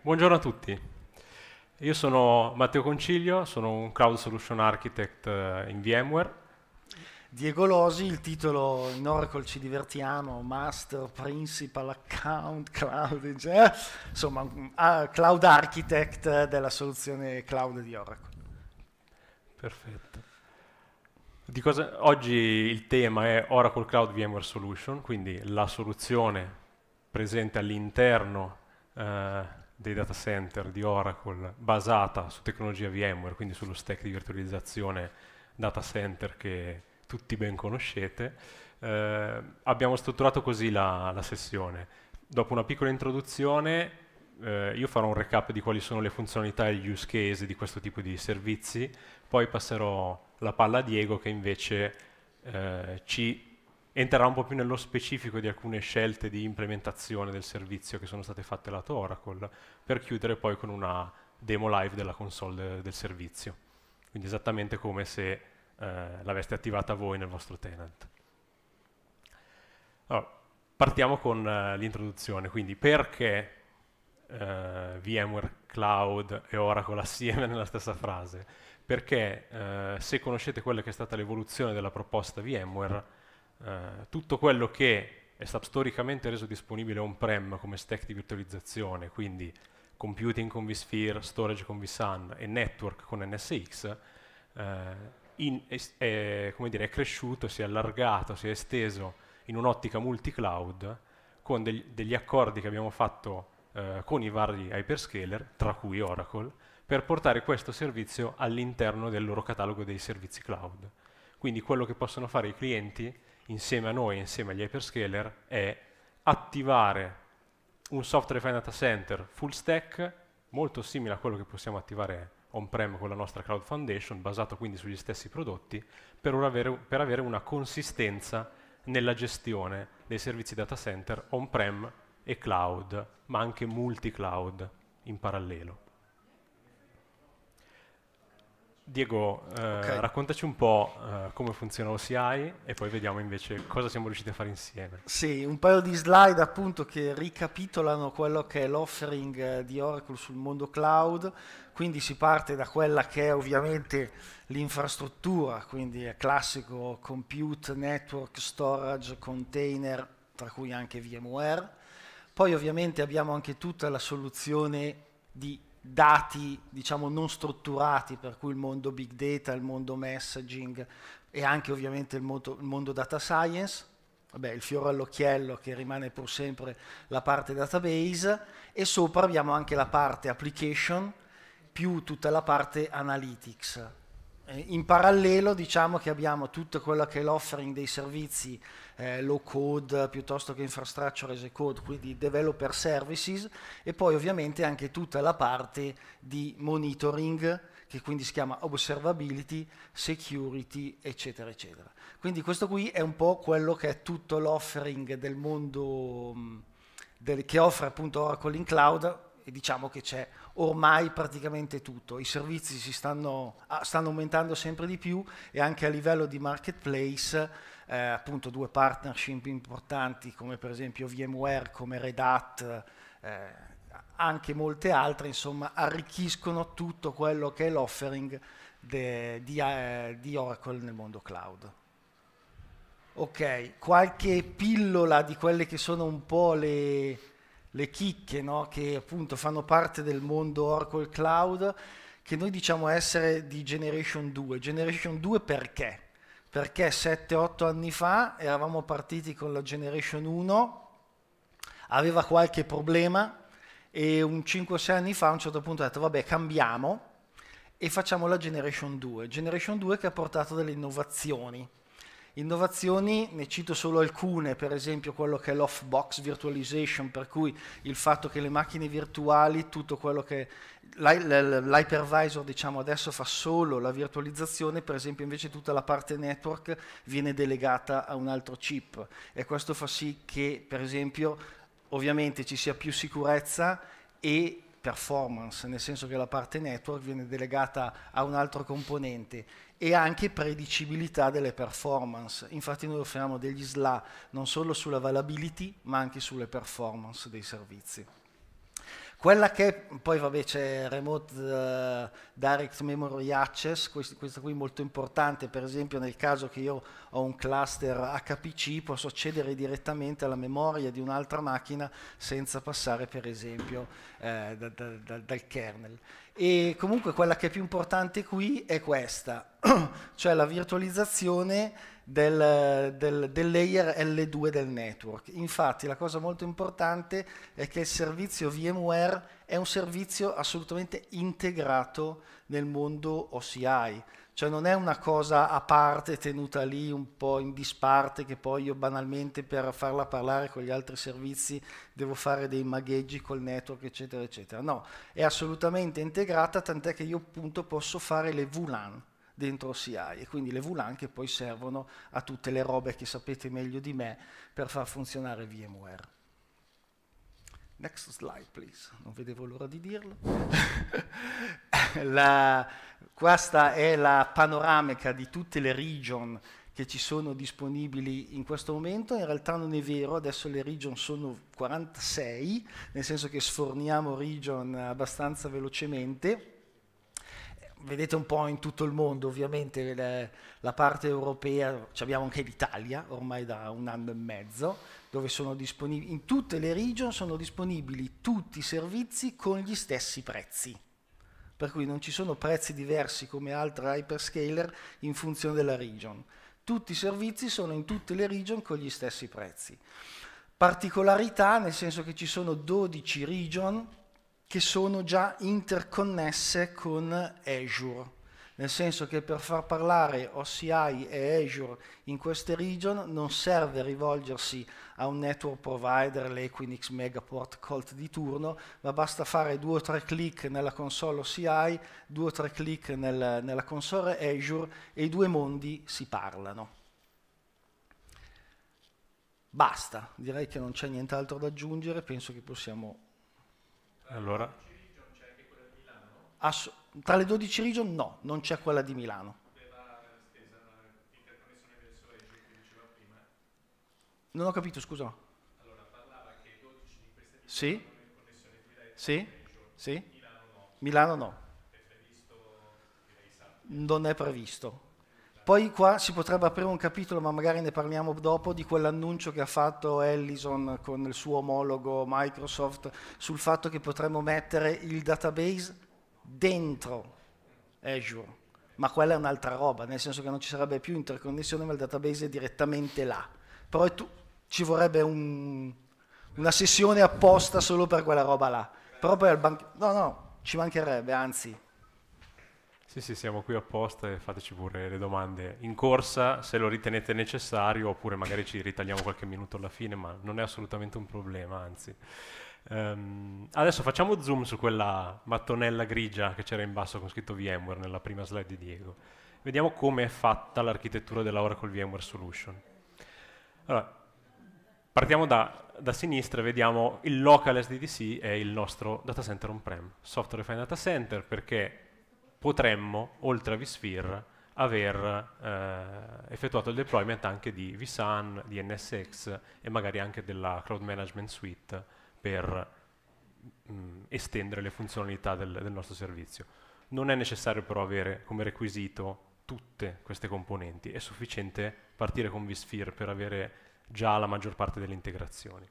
Buongiorno a tutti. Io sono Matteo Concilio, sono un Cloud Solution Architect eh, in VMware. Diego Losi, il titolo in Oracle ci divertiamo, Master, Principal, Account, Cloud, eh, insomma, ah, Cloud Architect della soluzione cloud di Oracle. Perfetto. Cosa, oggi il tema è Oracle Cloud VMware Solution, quindi la soluzione presente all'interno eh, dei data center di Oracle basata su tecnologia VMware, quindi sullo stack di virtualizzazione data center che tutti ben conoscete, eh, abbiamo strutturato così la, la, sessione. Dopo una piccola introduzione eh, io farò un recap di quali sono le funzionalità e gli use case di questo tipo di servizi, poi passerò la palla a Diego che invece eh, ci entrerà un po' più nello specifico di alcune scelte di implementazione del servizio che sono state fatte lato Oracle, per chiudere poi con una demo live della console de del servizio. Quindi esattamente come se eh, l'aveste attivata voi nel vostro tenant. Allora, partiamo con eh, l'introduzione, quindi perché eh, VMware Cloud e Oracle assieme nella stessa frase? Perché eh, se conoscete quella che è stata l'evoluzione della proposta VMware, eh, tutto quello che è stato storicamente reso disponibile on-prem come stack di virtualizzazione, quindi computing con vSphere, storage con vSAN e network con NSX, eh, in, è, dire, è, cresciuto, si è allargato, si è esteso in un'ottica multi-cloud con degli, degli, accordi che abbiamo fatto eh, con i vari hyperscaler, tra cui Oracle, per portare questo servizio all'interno del loro catalogo dei servizi cloud. Quindi quello che possono fare i clienti insieme a noi, insieme agli hyperscaler, è attivare un software defined data center full stack, molto simile a quello che possiamo attivare on-prem con la nostra Cloud Foundation, basato quindi sugli stessi prodotti, per avere, per avere una consistenza nella gestione dei servizi data center on-prem e cloud, ma anche multi-cloud in parallelo. Diego, eh, okay. raccontaci un po' eh, come funziona OCI e poi vediamo invece cosa siamo riusciti a fare insieme. Sì, un paio di slide appunto che ricapitolano quello che è l'offering eh, di Oracle sul mondo cloud, quindi si parte da quella che è ovviamente l'infrastruttura, quindi è classico compute, network, storage, container, tra cui anche VMware. Poi ovviamente abbiamo anche tutta la soluzione di dati diciamo non strutturati per cui il mondo big data, il mondo messaging e anche ovviamente il mondo, il mondo data science, vabbè, il fiore all'occhiello che rimane pur sempre la parte database e sopra abbiamo anche la parte application più tutta la parte analytics eh, in parallelo diciamo che abbiamo tutto quello che è l'offering dei servizi eh, low code piuttosto che infrastructure as a code, quindi developer services e poi ovviamente anche tutta la parte di monitoring che quindi si chiama observability, security, eccetera, eccetera. Quindi questo qui è un po' quello che è tutto l'offering del mondo mm, del, che offre appunto Oracle in cloud e diciamo che c'è ormai praticamente tutto, i servizi si stanno, ah, stanno aumentando sempre di più e anche a livello di marketplace eh, appunto due partnership importanti come per esempio VMware, come Red Hat, eh, anche molte altre, insomma arricchiscono tutto quello che è l'offering di, eh, di Oracle nel mondo cloud. Ok, qualche pillola di quelle che sono un po' le, le chicche no? che appunto fanno parte del mondo Oracle Cloud, che noi diciamo essere di Generation 2. Generation 2 perché? Perché 7-8 anni fa eravamo partiti con la Generation 1, aveva qualche problema e un 5-6 anni fa a un certo punto ha detto vabbè cambiamo e facciamo la Generation 2. Generation 2 che ha portato delle innovazioni Innovazioni, ne cito solo alcune, per esempio quello che è l'off-box virtualization, per cui il fatto che le macchine virtuali, tutto quello che l'hypervisor diciamo adesso fa solo la virtualizzazione, per esempio invece tutta la parte network viene delegata a un altro chip e questo fa sì che per esempio ovviamente ci sia più sicurezza e performance, nel senso che la parte network viene delegata a un altro componente e anche predicibilità delle performance. Infatti noi offriamo degli SLA non solo sulla sull'availability ma anche sulle performance dei servizi. Quella che poi vabbè c'è Remote uh, Direct Memory Access, questa, questa qui è molto importante, per esempio nel caso che io ho un cluster HPC posso accedere direttamente alla memoria di un'altra macchina senza passare per esempio eh, da, da, da, dal kernel. E comunque quella che è più importante qui è questa, cioè la virtualizzazione del, del, del, layer L2 del network. Infatti la cosa molto importante è che il servizio VMware è un servizio assolutamente integrato nel mondo OCI cioè non è una cosa a parte tenuta lì un po' in disparte che poi io banalmente per farla parlare con gli altri servizi devo fare dei magheggi col network eccetera eccetera. No, è assolutamente integrata tant'è che io appunto posso fare le VLAN dentro CI e quindi le VLAN che poi servono a tutte le robe che sapete meglio di me per far funzionare VMware. Next slide, please. Non vedevo l'ora di dirlo. La, questa è la panoramica di tutte le region che ci sono disponibili in questo momento, in realtà non è vero, adesso le region sono 46, nel senso che sforniamo region abbastanza velocemente. Vedete un po' in tutto il mondo, ovviamente le, la parte europea, abbiamo anche l'Italia ormai da un anno e mezzo, dove sono disponibili, in tutte le region sono disponibili tutti i servizi con gli stessi prezzi per cui non ci sono prezzi diversi come altri hyperscaler in funzione della region. Tutti i servizi sono in tutte le region con gli stessi prezzi. Particolarità nel senso che ci sono 12 region che sono già interconnesse con Azure nel senso che per far parlare OCI e Azure in queste region non serve rivolgersi a un network provider, l'Equinix Megaport Colt di turno, ma basta fare due o tre clic nella console OCI, due o tre clic nel, nella console Azure e i due mondi si parlano. Basta, direi che non c'è nient'altro da aggiungere, penso che possiamo... Allora... Ass tra le 12 region no, non c'è quella di Milano. Non ho capito, scusa. Allora, parlava che 12 di queste sì? Sì? Sì? Milano no. Non è previsto. Poi qua si potrebbe aprire un capitolo, ma magari ne parliamo dopo, di quell'annuncio che ha fatto Ellison con il suo omologo Microsoft sul fatto che potremmo mettere il database dentro Azure, eh, ma quella è un'altra roba, nel senso che non ci sarebbe più interconnessione, ma il database è direttamente là. Però tu, ci vorrebbe un, una sessione apposta solo per quella roba là. Però poi al banco... No, no, ci mancherebbe, anzi. Sì, sì, siamo qui apposta e fateci pure le domande in corsa se lo ritenete necessario oppure magari ci ritagliamo qualche minuto alla fine, ma non è assolutamente un problema, anzi. Um, adesso facciamo zoom su quella mattonella grigia che c'era in basso con scritto VMware nella prima slide di Diego. Vediamo come è fatta l'architettura della Oracle VMware Solution. Allora, partiamo da, da sinistra e vediamo il local SDDC è il nostro data center on-prem, software defined data center perché potremmo, oltre a vSphere, aver eh, effettuato il deployment anche di vSAN, di NSX e magari anche della Cloud Management Suite per mh, mm, estendere le funzionalità del, del nostro servizio. Non è necessario però avere come requisito tutte queste componenti, è sufficiente partire con vSphere per avere già la maggior parte delle integrazioni.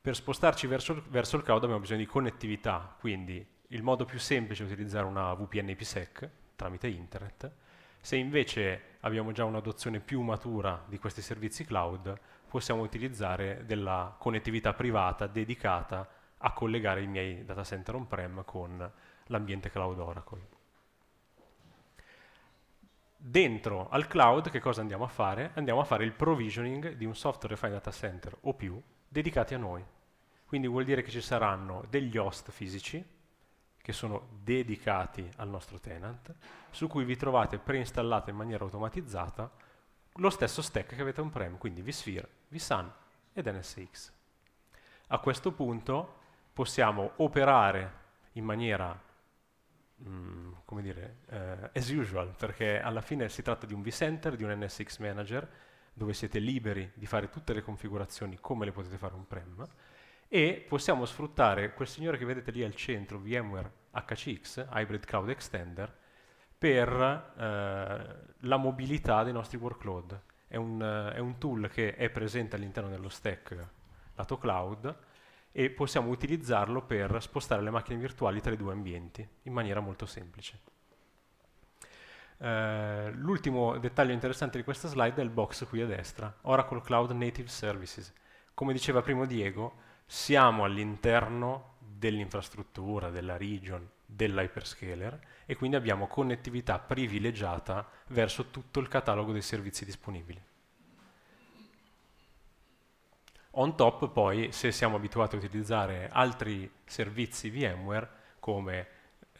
Per spostarci verso, verso il cloud abbiamo bisogno di connettività, quindi il modo più semplice è utilizzare una VPN IPsec tramite internet, se invece abbiamo già un'adozione più matura di questi servizi cloud, possiamo utilizzare della connettività privata dedicata a collegare i miei data center on-prem con l'ambiente cloud Oracle. Dentro al cloud che cosa andiamo a fare? Andiamo a fare il provisioning di un software defined data center o più dedicati a noi. Quindi vuol dire che ci saranno degli host fisici che sono dedicati al nostro tenant, su cui vi trovate preinstallato in maniera automatizzata lo stesso stack che avete on-prem, quindi vSphere, vSAN ed NSX. A questo punto possiamo operare in maniera Mm, come dire, eh, as usual, perché alla fine si tratta di un vCenter, di un NSX Manager, dove siete liberi di fare tutte le configurazioni come le potete fare on-prem, e possiamo sfruttare quel signore che vedete lì al centro, VMware HCX, Hybrid Cloud Extender, per eh, la mobilità dei nostri workload. È un, è un tool che è presente all'interno dello stack lato cloud e possiamo utilizzarlo per spostare le macchine virtuali tra i due ambienti in maniera molto semplice. Uh, L'ultimo dettaglio interessante di questa slide è il box qui a destra, Oracle Cloud Native Services. Come diceva prima Diego, siamo all'interno dell'infrastruttura, della region, dell'hyperscaler e quindi abbiamo connettività privilegiata verso tutto il catalogo dei servizi disponibili. On top poi, se siamo abituati a utilizzare altri servizi VMware come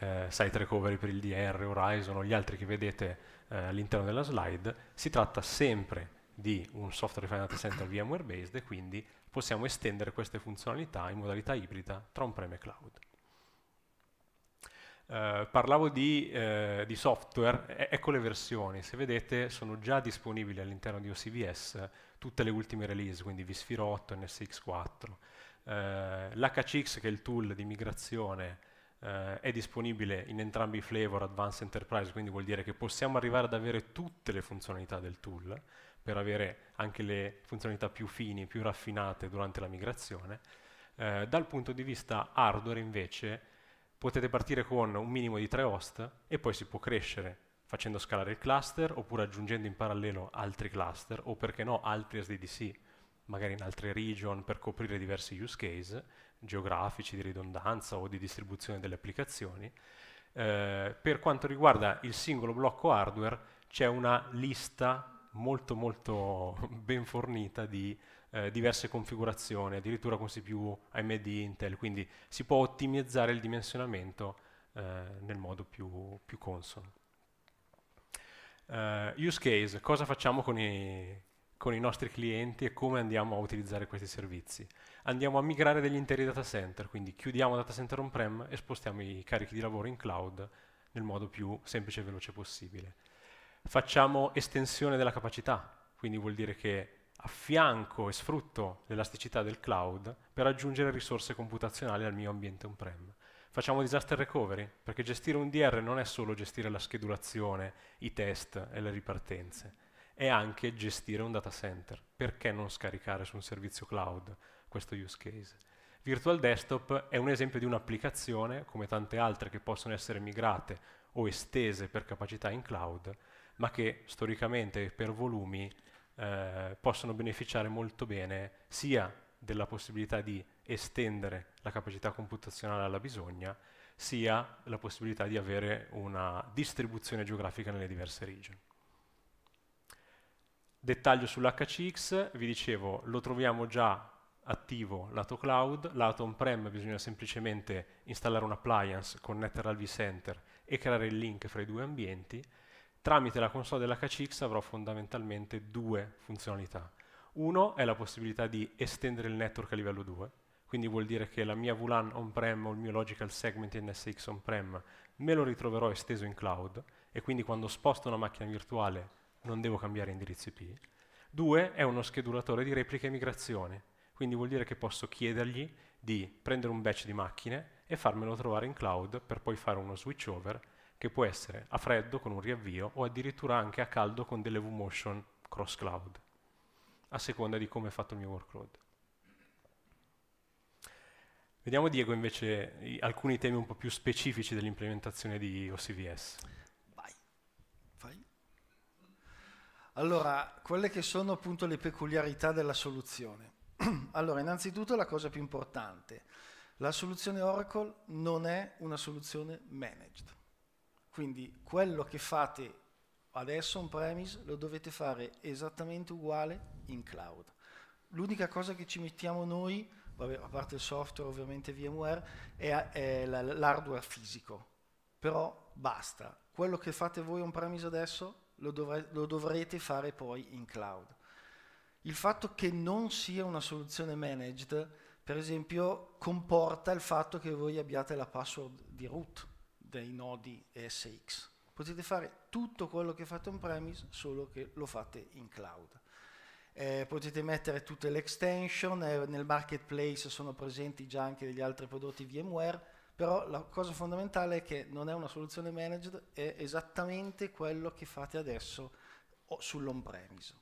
eh, Site Recovery per il DR, Horizon o gli altri che vedete eh, all'interno della slide, si tratta sempre di un software defined data center VMware based e quindi possiamo estendere queste funzionalità in modalità ibrida tra on-prem e cloud. Eh, parlavo di, eh, di software, e ecco le versioni, se vedete sono già disponibili all'interno di OCVS tutte le ultime release, quindi vSphere 8, NSX4, eh, l'HCX che è il tool di migrazione eh, è disponibile in entrambi i flavor Advanced Enterprise, quindi vuol dire che possiamo arrivare ad avere tutte le funzionalità del tool per avere anche le funzionalità più fini, più raffinate durante la migrazione. Eh, dal punto di vista hardware invece potete partire con un minimo di tre host e poi si può crescere facendo scalare il cluster oppure aggiungendo in parallelo altri cluster o perché no altri SDDC magari in altre region per coprire diversi use case geografici di ridondanza o di distribuzione delle applicazioni. Eh, per quanto riguarda il singolo blocco hardware c'è una lista molto molto ben fornita di eh, diverse configurazioni, addirittura con CPU, AMD, Intel, quindi si può ottimizzare il dimensionamento eh, nel modo più, più consono. Uh, use case, cosa facciamo con i, con i nostri clienti e come andiamo a utilizzare questi servizi. Andiamo a migrare degli interi data center, quindi chiudiamo data center on-prem e spostiamo i carichi di lavoro in cloud nel modo più semplice e veloce possibile. Facciamo estensione della capacità, quindi vuol dire che affianco e sfrutto l'elasticità del cloud per aggiungere risorse computazionali al mio ambiente on-prem. Facciamo disaster recovery, perché gestire un DR non è solo gestire la schedulazione, i test e le ripartenze è anche gestire un data center. Perché non scaricare su un servizio cloud questo use case? Virtual Desktop è un esempio di un'applicazione, come tante altre che possono essere migrate o estese per capacità in cloud, ma che storicamente per volumi eh, possono beneficiare molto bene sia della possibilità di estendere la capacità computazionale alla bisogna, sia la possibilità di avere una distribuzione geografica nelle diverse regioni. Dettaglio sull'HCX, vi dicevo, lo troviamo già attivo lato cloud, lato on-prem bisogna semplicemente installare un'appliance, connetterla al vCenter e creare il link fra i due ambienti. Tramite la console dell'HCX avrò fondamentalmente due funzionalità. Uno è la possibilità di estendere il network a livello 2, quindi vuol dire che la mia VLAN on-prem o il mio logical segment NSX on-prem me lo ritroverò esteso in cloud e quindi quando sposto una macchina virtuale non devo cambiare indirizzo IP. Due, è uno schedulatore di replica e migrazione, quindi vuol dire che posso chiedergli di prendere un batch di macchine e farmelo trovare in cloud per poi fare uno switchover che può essere a freddo con un riavvio o addirittura anche a caldo con delle vMotion cross cloud, a seconda di come è fatto il mio workload. Vediamo Diego invece alcuni temi un po' più specifici dell'implementazione di OCVS. Allora, quelle che sono appunto le peculiarità della soluzione. allora, innanzitutto la cosa più importante, la soluzione Oracle non è una soluzione managed. Quindi quello che fate adesso on-premise lo dovete fare esattamente uguale in cloud. L'unica cosa che ci mettiamo noi, vabbè, a parte il software ovviamente VMware, è, è l'hardware fisico. Però basta, quello che fate voi on-premise adesso lo, dovre- lo dovrete fare poi in cloud. Il fatto che non sia una soluzione managed, per esempio, comporta il fatto che voi abbiate la password di root dei nodi ESX. Potete fare tutto quello che fate on-premise, solo che lo fate in cloud. Eh, potete mettere tutte le extension, eh, nel marketplace sono presenti già anche degli altri prodotti VMware, però la cosa fondamentale è che non è una soluzione managed, è esattamente quello che fate adesso sull'on-premise.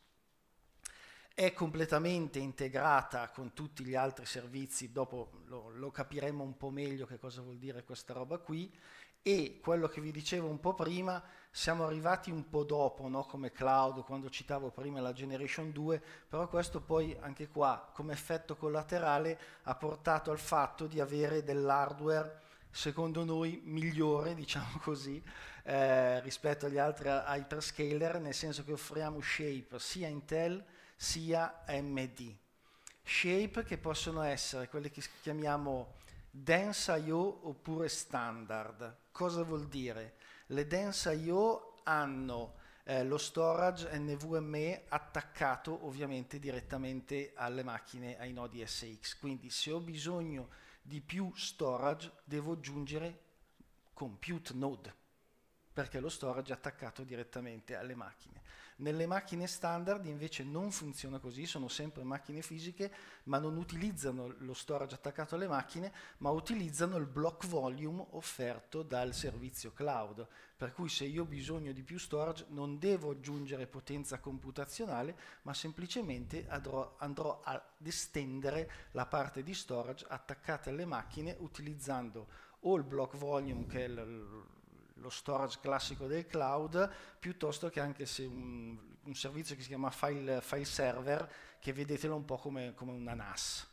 È completamente integrata con tutti gli altri servizi, dopo lo, lo capiremo un po' meglio che cosa vuol dire questa roba qui, e quello che vi dicevo un po' prima, siamo arrivati un po' dopo, no? come cloud, quando citavo prima la Generation 2, però questo poi anche qua come effetto collaterale ha portato al fatto di avere dell'hardware secondo noi migliore, diciamo così, eh, rispetto agli altri hyperscaler, nel senso che offriamo shape sia Intel sia AMD. Shape che possono essere quelle che chiamiamo dense IO oppure standard. Cosa vuol dire? Le dense IO hanno eh, lo storage NVMe attaccato ovviamente direttamente alle macchine, ai nodi SX. Quindi se ho bisogno di più storage devo aggiungere compute node, perché lo storage è attaccato direttamente alle macchine. Nelle macchine standard invece non funziona così, sono sempre macchine fisiche, ma non utilizzano lo storage attaccato alle macchine, ma utilizzano il block volume offerto dal servizio cloud. Per cui se io ho bisogno di più storage non devo aggiungere potenza computazionale, ma semplicemente andrò, andrò ad estendere la parte di storage attaccata alle macchine utilizzando o il block volume che è il lo storage classico del cloud, piuttosto che anche se un, un servizio che si chiama file, file server, che vedetelo un po' come, come una NAS.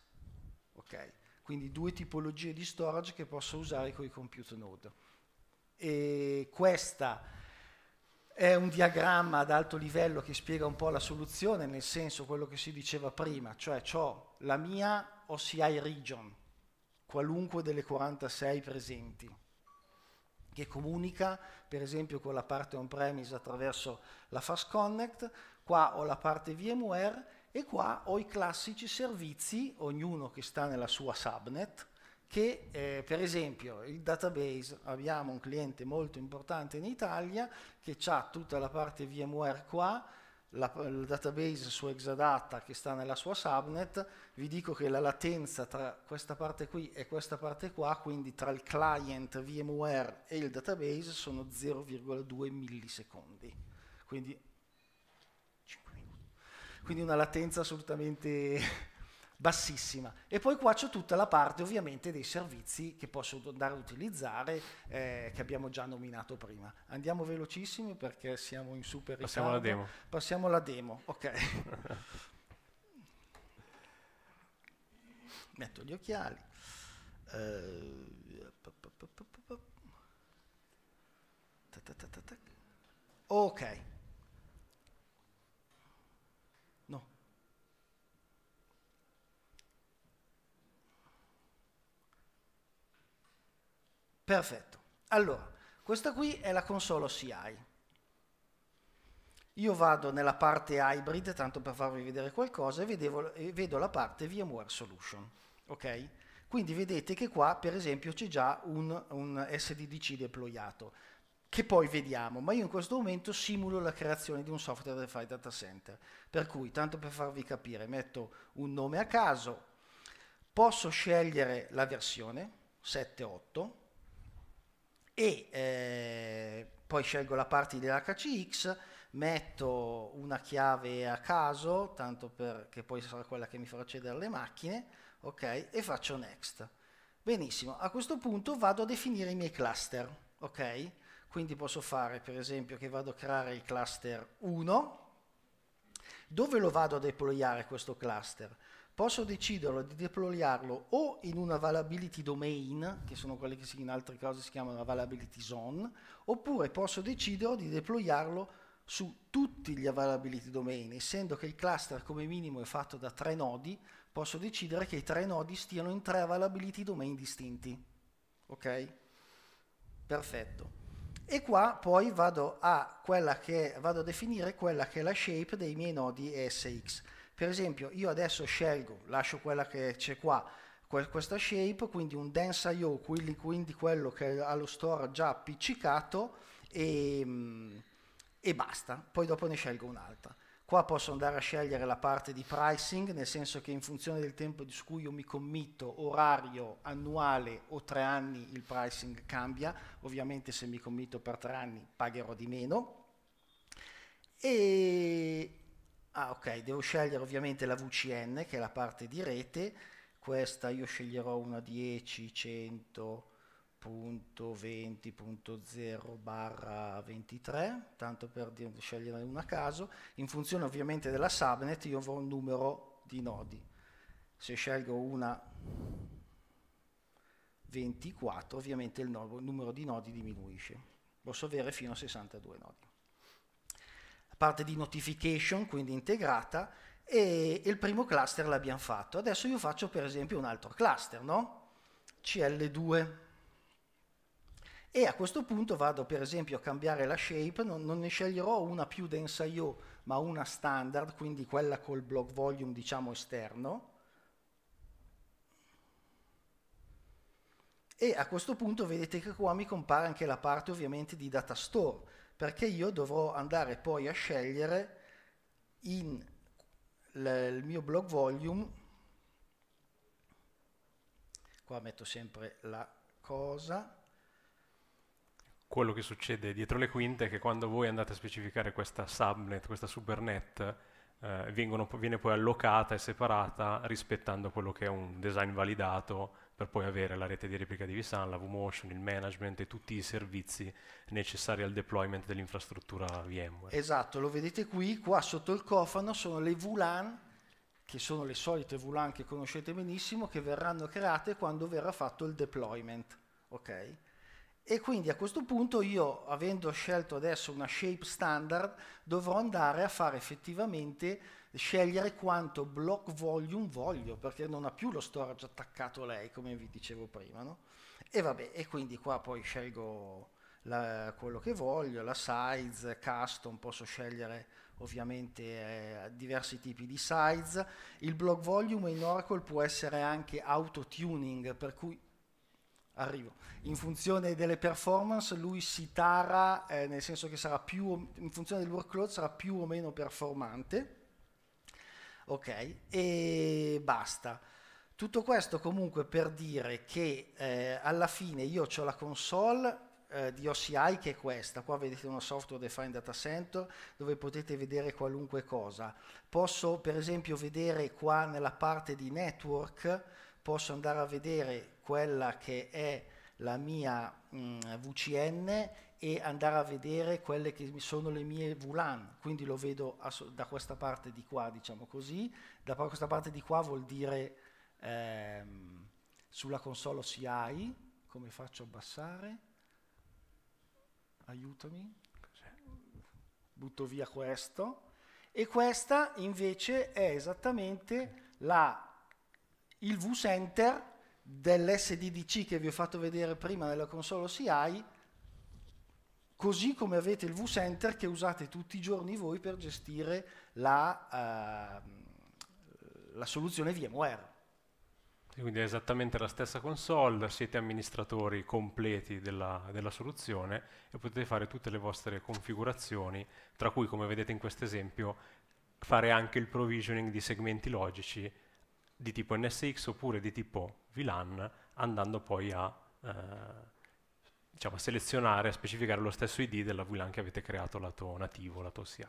Okay. Quindi due tipologie di storage che posso usare con i compute node. E questa è un diagramma ad alto livello che spiega un po' la soluzione, nel senso quello che si diceva prima, cioè ho la mia OCI region, qualunque delle 46 presenti che comunica per esempio con la parte on-premise attraverso la Fast Connect, qua ho la parte VMware e qua ho i classici servizi, ognuno che sta nella sua subnet, che eh, per esempio il database, abbiamo un cliente molto importante in Italia che ha tutta la parte VMware qua, la, il database su Exadata che sta nella sua subnet, vi dico che la latenza tra questa parte qui e questa parte qua, quindi tra il client VMware e il database, sono 0,2 millisecondi. Quindi, quindi una latenza assolutamente bassissima. E poi qua c'è tutta la parte ovviamente dei servizi che posso andare a utilizzare, eh, che abbiamo già nominato prima. Andiamo velocissimi perché siamo in super Passiamo ritardo. Passiamo alla demo. Passiamo alla demo, ok. Metto gli occhiali. Uh, ok. Perfetto. Allora, questa qui è la console OCI. Io vado nella parte hybrid, tanto per farvi vedere qualcosa, e, vedevo, e vedo la parte VMware Solution. Okay? Quindi vedete che qua, per esempio, c'è già un, un SDDC deployato, che poi vediamo, ma io in questo momento simulo la creazione di un software del file data center. Per cui, tanto per farvi capire, metto un nome a caso, posso scegliere la versione 7.8, e eh, poi scelgo la parte dell'HCX, metto una chiave a caso, tanto perché poi sarà quella che mi farà accedere alle macchine, ok, e faccio next. Benissimo, a questo punto vado a definire i miei cluster, ok? Quindi posso fare per esempio che vado a creare il cluster 1, dove lo vado a deployare questo cluster? posso decidere di deployarlo o in un availability domain, che sono quelle che in altre cose si chiamano availability zone, oppure posso decidere di deployarlo su tutti gli availability domain, essendo che il cluster come minimo è fatto da tre nodi, posso decidere che i tre nodi stiano in tre availability domain distinti. Ok? Perfetto. E qua poi vado a, che, vado a definire quella che è la shape dei miei nodi ESX. Per esempio, io adesso scelgo, lascio quella che c'è qua, questa shape, quindi un dense IO, quindi, quello che ha lo store già appiccicato e, mm, e basta. Poi dopo ne scelgo un'altra. Qua posso andare a scegliere la parte di pricing, nel senso che in funzione del tempo su cui io mi committo, orario, annuale o tre anni, il pricing cambia. Ovviamente se mi committo per tre anni pagherò di meno. E, Ah ok, devo scegliere ovviamente la VCN che è la parte di rete, questa io sceglierò una 10, 100, 20.0 barra 23 tanto per scegliere una a caso in funzione ovviamente della subnet io avrò un numero di nodi se scelgo una 24 ovviamente il numero di nodi diminuisce posso avere fino a 62 nodi parte di notification, quindi integrata, e il primo cluster l'abbiamo fatto. Adesso io faccio per esempio un altro cluster, no? CL2. E a questo punto vado per esempio a cambiare la shape, non, non ne sceglierò una più densa io, ma una standard, quindi quella col block volume diciamo esterno. E a questo punto vedete che qua mi compare anche la parte ovviamente di data store, perché io dovrò andare poi a scegliere in il mio blog volume, qua metto sempre la cosa, quello che succede dietro le quinte è che quando voi andate a specificare questa subnet, questa supernet, eh, viene poi allocata e separata rispettando quello che è un design validato per poi avere la rete di replica di vSAN, la vMotion, il management e tutti i servizi necessari al deployment dell'infrastruttura VMware. Esatto, lo vedete qui, qua sotto il cofano sono le VLAN, che sono le solite VLAN che conoscete benissimo, che verranno create quando verrà fatto il deployment. Okay? E quindi a questo punto io, avendo scelto adesso una shape standard, dovrò andare a fare effettivamente scegliere quanto block volume voglio, perché non ha più lo storage attaccato a lei, come vi dicevo prima, no? E vabbè, e quindi qua poi scelgo la, quello che voglio, la size, custom, posso scegliere ovviamente eh, diversi tipi di size. Il block volume in Oracle può essere anche auto-tuning, per cui arrivo. In funzione delle performance lui si tara, eh, nel senso che sarà più, in funzione del workload sarà più o meno performante ok? E basta. Tutto questo comunque per dire che eh, alla fine io ho la console eh, di OCI che è questa, qua vedete uno software defined data center dove potete vedere qualunque cosa. Posso per esempio vedere qua nella parte di network, posso andare a vedere quella che è la mia mh, mm, VCN e andare a vedere quelle che sono le mie VLAN, quindi lo vedo da questa parte di qua, diciamo così, da questa parte di qua vuol dire ehm, sulla console CI, come faccio a abbassare? Aiutami, butto via questo, e questa invece è esattamente la, il vCenter dell'SDDC che vi ho fatto vedere prima nella console CI, così come avete il vCenter che usate tutti i giorni voi per gestire la, uh, la soluzione VMware. Quindi è esattamente la stessa console, siete amministratori completi della, della, soluzione e potete fare tutte le vostre configurazioni, tra cui come vedete in questo esempio fare anche il provisioning di segmenti logici di tipo NSX oppure di tipo VLAN andando poi a eh, diciamo, a selezionare, a specificare lo stesso ID della VLAN che avete creato lato nativo, lato OCI.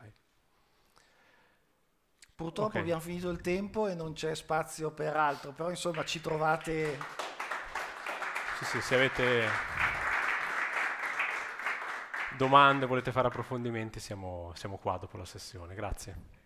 Purtroppo okay. abbiamo finito il tempo e non c'è spazio per altro, però insomma ci trovate... Sì, sì, se avete domande, volete fare approfondimenti, siamo, siamo qua dopo la sessione. Grazie.